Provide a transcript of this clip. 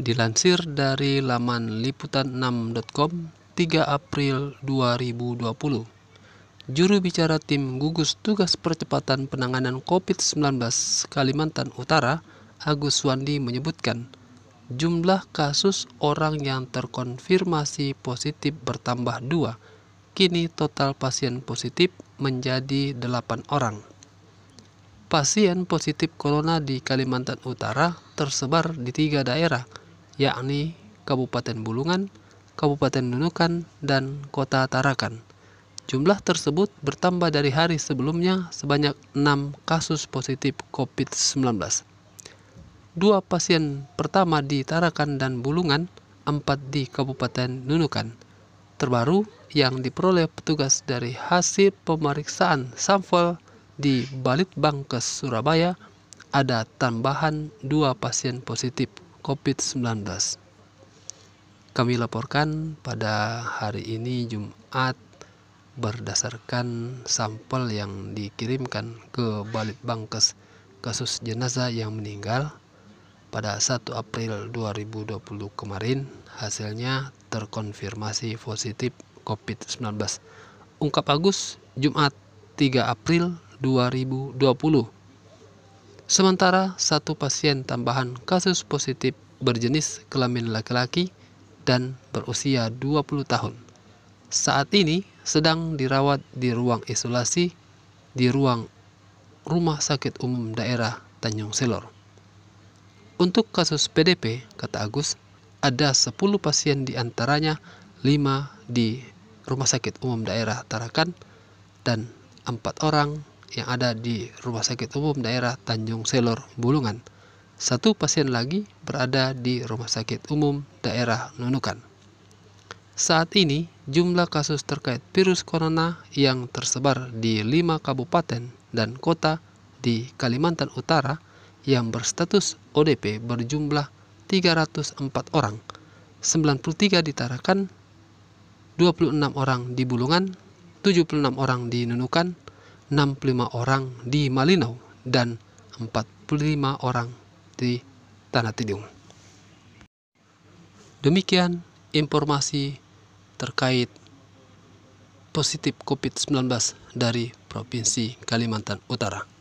Dilansir dari laman liputan6.com 3 April 2020. Juru bicara tim gugus tugas percepatan penanganan COVID-19 Kalimantan Utara, Agus Wandi menyebutkan, jumlah kasus orang yang terkonfirmasi positif bertambah dua. Kini total pasien positif menjadi delapan orang. Pasien positif corona di Kalimantan Utara tersebar di tiga daerah – yakni Kabupaten Bulungan, Kabupaten Nunukan, dan Kota Tarakan. Jumlah tersebut bertambah dari hari sebelumnya sebanyak 6 kasus positif COVID-19. Dua pasien pertama di Tarakan dan Bulungan, empat di Kabupaten Nunukan. Terbaru yang diperoleh petugas dari hasil pemeriksaan sampel di Balitbangkes Surabaya ada tambahan dua pasien positif COVID-19. Kami laporkan pada hari ini Jumat berdasarkan sampel yang dikirimkan ke Balitbangkes kasus jenazah yang meninggal pada 1 April 2020 kemarin hasilnya terkonfirmasi positif COVID-19. Ungkap Agus Jumat 3 April 2020. Sementara satu pasien tambahan kasus positif berjenis kelamin laki-laki dan berusia 20 tahun. Saat ini sedang dirawat di ruang isolasi di ruang Rumah Sakit Umum Daerah Tanjung Selor. Untuk kasus PDP, kata Agus, ada 10 pasien di antaranya 5 di Rumah Sakit Umum Daerah Tarakan dan 4 orang yang ada di Rumah Sakit Umum Daerah Tanjung Selor, Bulungan. Satu pasien lagi berada di Rumah Sakit Umum Daerah Nunukan. Saat ini, jumlah kasus terkait virus corona yang tersebar di lima kabupaten dan kota di Kalimantan Utara yang berstatus ODP berjumlah 304 orang, 93 di Tarakan, 26 orang di Bulungan, 76 orang di Nunukan, 65 orang di Malinau dan 45 orang di Tanah Tidung. Demikian informasi terkait positif COVID-19 dari Provinsi Kalimantan Utara.